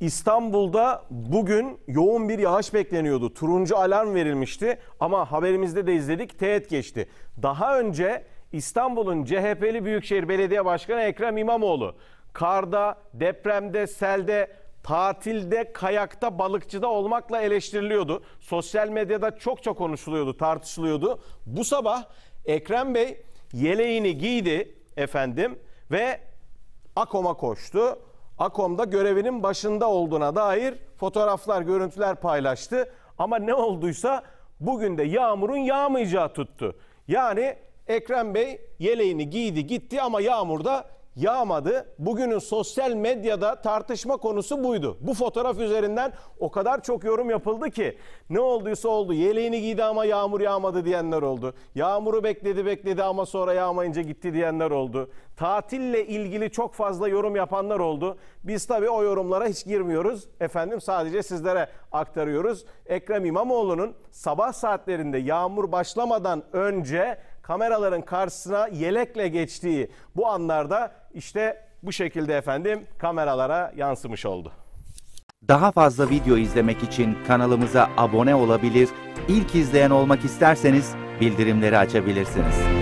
İstanbul'da bugün yoğun bir yağış bekleniyordu. Turuncu alarm verilmişti ama haberimizde de izledik teğet geçti. Daha önce İstanbul'un CHP'li Büyükşehir Belediye Başkanı Ekrem İmamoğlu karda, depremde, selde, tatilde, kayakta, balıkçıda olmakla eleştiriliyordu. Sosyal medyada çokça konuşuluyordu, tartışılıyordu. Bu sabah Ekrem Bey yeleğini giydi efendim ve Akom'a koştu Akom'da görevinin başında olduğuna dair fotoğraflar, görüntüler paylaştı. Ama ne olduysa bugün de yağmurun yağmayacağı tuttu. Yani Ekrem Bey yeleğini giydi gitti ama yağmurda yağmadı. Bugünün sosyal medyada tartışma konusu buydu. Bu fotoğraf üzerinden o kadar çok yorum yapıldı ki ne olduysa oldu. Yeleğini giydi ama yağmur yağmadı diyenler oldu. Yağmuru bekledi bekledi ama sonra yağmayınca gitti diyenler oldu. Tatille ilgili çok fazla yorum yapanlar oldu. Biz tabii o yorumlara hiç girmiyoruz. Efendim sadece sizlere aktarıyoruz. Ekrem İmamoğlu'nun sabah saatlerinde yağmur başlamadan önce kameraların karşısına yelekle geçtiği bu anlarda işte bu şekilde efendim kameralara yansımış oldu. Daha fazla video izlemek için kanalımıza abone olabilir, ilk izleyen olmak isterseniz bildirimleri açabilirsiniz.